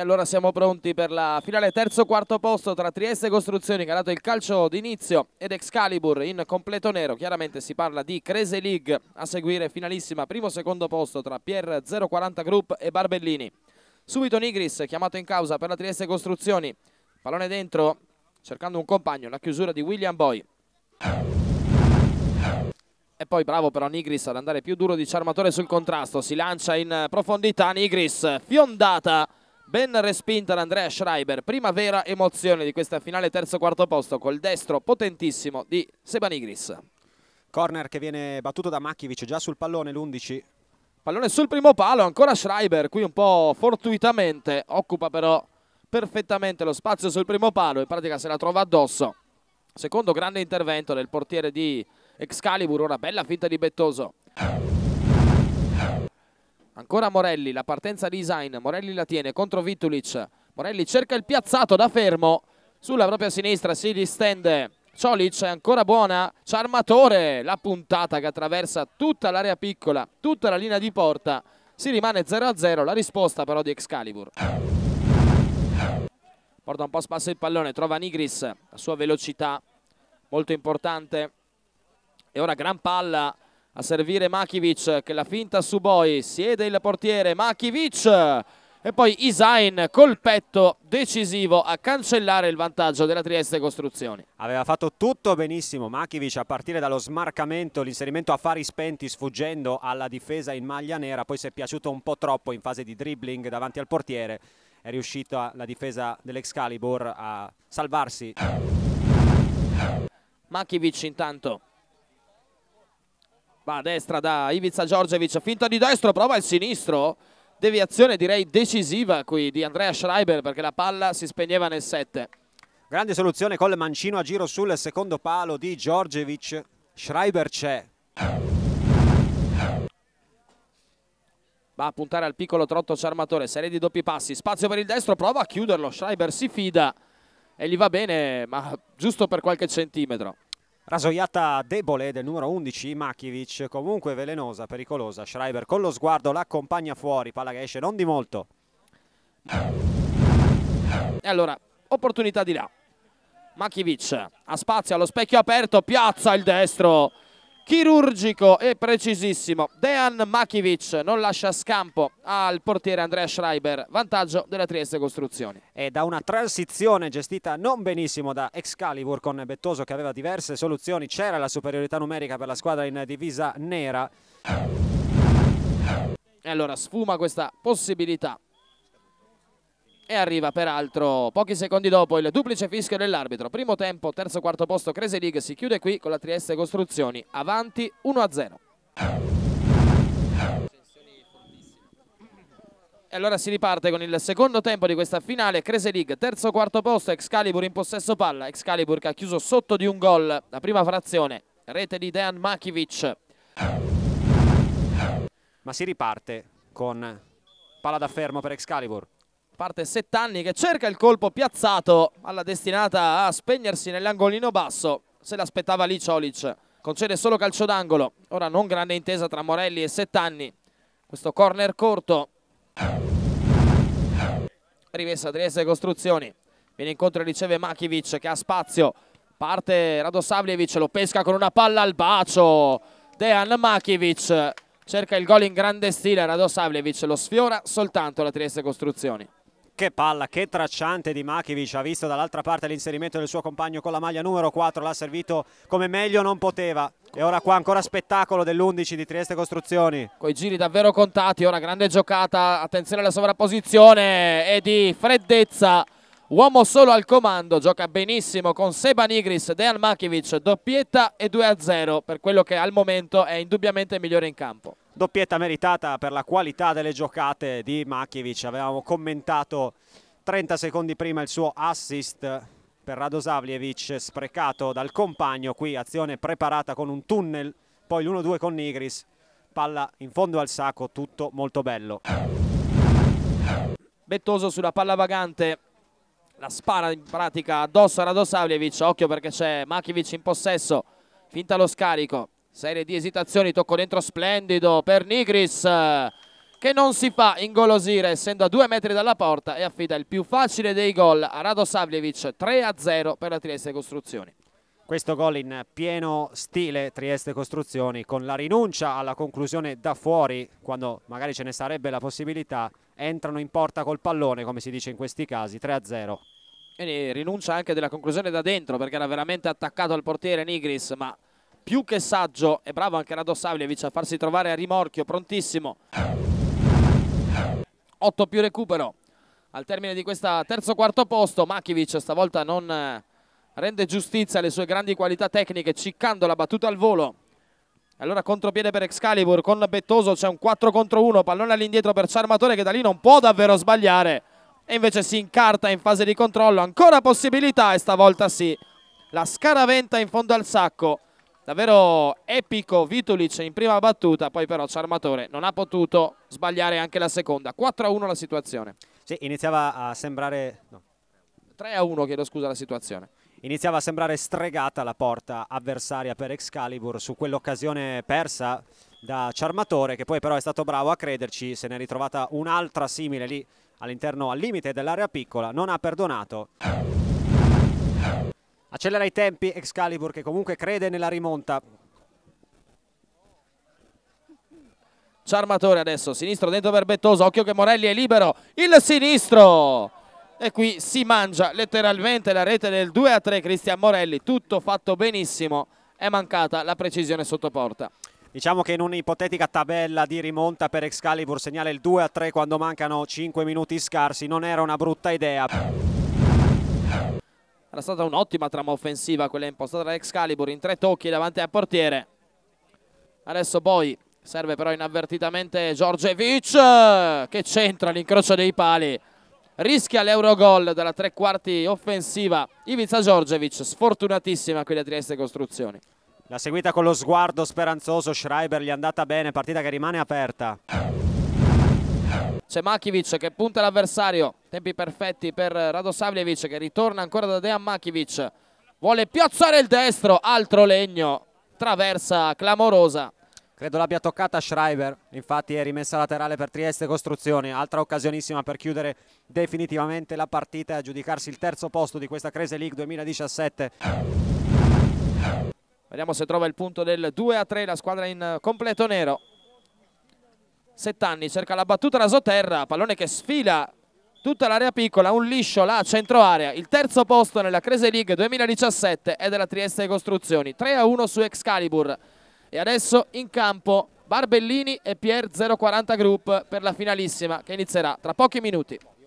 E allora siamo pronti per la finale terzo quarto posto tra Trieste e Costruzioni che ha dato il calcio d'inizio ed Excalibur in completo nero. Chiaramente si parla di Crese League a seguire finalissima primo secondo posto tra Pier 040 Group e Barbellini. Subito Nigris chiamato in causa per la Trieste Costruzioni. Pallone dentro cercando un compagno, la chiusura di William Boy. E poi bravo però Nigris ad andare più duro di Ciarmatore sul contrasto, si lancia in profondità Nigris, fiondata Ben respinta da Andrea Schreiber, prima vera emozione di questa finale terzo quarto posto col destro potentissimo di Seban Sebanigris. Corner che viene battuto da Macchievic già sul pallone l'11. Pallone sul primo palo, ancora Schreiber, qui un po' fortuitamente, occupa però perfettamente lo spazio sul primo palo, in pratica se la trova addosso. Secondo grande intervento del portiere di Excalibur, una bella finta di Bettoso. Ancora Morelli, la partenza di Isain, Morelli la tiene contro Vitulic. Morelli cerca il piazzato da fermo, sulla propria sinistra si distende Ciolic, è ancora buona, Ciarmatore, la puntata che attraversa tutta l'area piccola, tutta la linea di porta. Si rimane 0-0, la risposta però di Excalibur. Porta un po' spasso il pallone, trova Nigris, la sua velocità molto importante. E ora gran palla a servire Makivic che la finta su Boi, siede il portiere Makivic e poi Isain col petto decisivo a cancellare il vantaggio della Trieste Costruzioni. Aveva fatto tutto benissimo Makivic a partire dallo smarcamento, l'inserimento a fari spenti sfuggendo alla difesa in maglia nera, poi si è piaciuto un po' troppo in fase di dribbling davanti al portiere, è riuscita la difesa dell'Excalibur a salvarsi. Makivic intanto va a destra da Ivica Giorgevic, finta di destro, prova il sinistro, deviazione direi decisiva qui di Andrea Schreiber perché la palla si spegneva nel 7. Grande soluzione col mancino a giro sul secondo palo di Giorgevic, Schreiber c'è. Va a puntare al piccolo trotto Ciarmatore, serie di doppi passi, spazio per il destro, prova a chiuderlo, Schreiber si fida e gli va bene ma giusto per qualche centimetro. Rasoiata debole del numero 11, Makiewicz, comunque velenosa, pericolosa. Schreiber con lo sguardo l'accompagna fuori, palla che esce non di molto. E allora, opportunità di là. Makiewicz a spazio allo specchio aperto, piazza il destro chirurgico e precisissimo. Dejan Makivic non lascia scampo al portiere Andrea Schreiber, vantaggio della Trieste Costruzioni. E da una transizione gestita non benissimo da Excalibur con Bettoso che aveva diverse soluzioni, c'era la superiorità numerica per la squadra in divisa nera. E allora sfuma questa possibilità e arriva peraltro pochi secondi dopo il duplice fischio dell'arbitro. Primo tempo, terzo quarto posto Crese League si chiude qui con la Trieste Costruzioni, avanti 1-0. E allora si riparte con il secondo tempo di questa finale, Crese League, terzo quarto posto, Excalibur in possesso palla, Excalibur che ha chiuso sotto di un gol la prima frazione, rete di Dejan Makivic. Ma si riparte con palla da fermo per Excalibur parte Settanni che cerca il colpo piazzato, alla destinata a spegnersi nell'angolino basso, se l'aspettava lì Ciolic, concede solo calcio d'angolo, ora non grande intesa tra Morelli e Settanni, questo corner corto, rivessa Trieste Costruzioni, viene incontro e riceve Makivic che ha spazio, parte Radosavljevic, lo pesca con una palla al bacio, Dejan Makivic cerca il gol in grande stile, Radosavljevic lo sfiora soltanto la Trieste Costruzioni. Che palla, che tracciante di Makivic, ha visto dall'altra parte l'inserimento del suo compagno con la maglia numero 4, l'ha servito come meglio non poteva. E ora qua ancora spettacolo dell'11 di Trieste Costruzioni. Coi giri davvero contati, ora grande giocata, attenzione alla sovrapposizione e di freddezza. Uomo solo al comando, gioca benissimo con Seba Nigris, Dejan Makivic, doppietta e 2-0 per quello che al momento è indubbiamente migliore in campo doppietta meritata per la qualità delle giocate di Makiewicz, avevamo commentato 30 secondi prima il suo assist per Radosavljevic sprecato dal compagno, qui azione preparata con un tunnel, poi l'1-2 con Nigris, palla in fondo al sacco, tutto molto bello. Bettoso sulla palla vagante, la spara in pratica addosso a Radosavljevic, occhio perché c'è Makiewicz in possesso, finta lo scarico, Serie di esitazioni, tocco dentro splendido per Nigris eh, che non si fa ingolosire essendo a due metri dalla porta e affida il più facile dei gol a Rado Savljevic 3-0 per la Trieste Costruzioni. Questo gol in pieno stile Trieste Costruzioni con la rinuncia alla conclusione da fuori quando magari ce ne sarebbe la possibilità entrano in porta col pallone come si dice in questi casi 3-0 e rinuncia anche della conclusione da dentro perché era veramente attaccato al portiere Nigris ma più che saggio e bravo anche Rado Savljevic a farsi trovare a rimorchio, prontissimo. 8 più recupero al termine di questo terzo quarto posto. Makivic stavolta non eh, rende giustizia alle sue grandi qualità tecniche, ciccando la battuta al volo. Allora contropiede per Excalibur con Bettoso, c'è un 4 contro 1, pallone all'indietro per Ciarmatore che da lì non può davvero sbagliare. E invece si incarta in fase di controllo, ancora possibilità e stavolta sì. La scaraventa in fondo al sacco davvero epico Vitulic in prima battuta, poi però Ciarmatore non ha potuto sbagliare anche la seconda, 4-1 la situazione. Sì, iniziava a sembrare... No. 3-1 chiedo scusa la situazione. Iniziava a sembrare stregata la porta avversaria per Excalibur su quell'occasione persa da Ciarmatore che poi però è stato bravo a crederci, se ne è ritrovata un'altra simile lì all'interno al limite dell'area piccola, non ha perdonato. Accelera i tempi Excalibur che comunque crede nella rimonta. Ciarmatore adesso, sinistro dentro per Bettoso, occhio che Morelli è libero, il sinistro! E qui si mangia letteralmente la rete del 2 a 3 Cristian Morelli, tutto fatto benissimo, è mancata la precisione sotto porta. Diciamo che in un'ipotetica tabella di rimonta per Excalibur segnale il 2 a 3 quando mancano 5 minuti scarsi, non era una brutta idea. Era stata un'ottima trama offensiva quella impostata da Excalibur in tre tocchi davanti al portiere. Adesso poi serve però inavvertitamente Giorgevic che centra l'incrocio dei pali. Rischia l'Eurogol dalla tre quarti offensiva Ivica Giorgevic, sfortunatissima quella Trieste Costruzioni. la seguita con lo sguardo speranzoso Schreiber, gli è andata bene, partita che rimane aperta. C'è Makivic che punta l'avversario, tempi perfetti per Rado Savljevic che ritorna ancora da Dejan Makivic vuole piazzare il destro altro legno traversa clamorosa credo l'abbia toccata Schreiber infatti è rimessa laterale per Trieste Costruzioni altra occasionissima per chiudere definitivamente la partita e aggiudicarsi il terzo posto di questa Crese League 2017 vediamo se trova il punto del 2 a 3 la squadra in completo nero Settanni cerca la battuta rasoterra pallone che sfila tutta l'area piccola, un liscio là, centro area, il terzo posto nella Crese League 2017 è della Trieste Costruzioni, 3-1 a su Excalibur e adesso in campo Barbellini e Pier 040 Group per la finalissima che inizierà tra pochi minuti.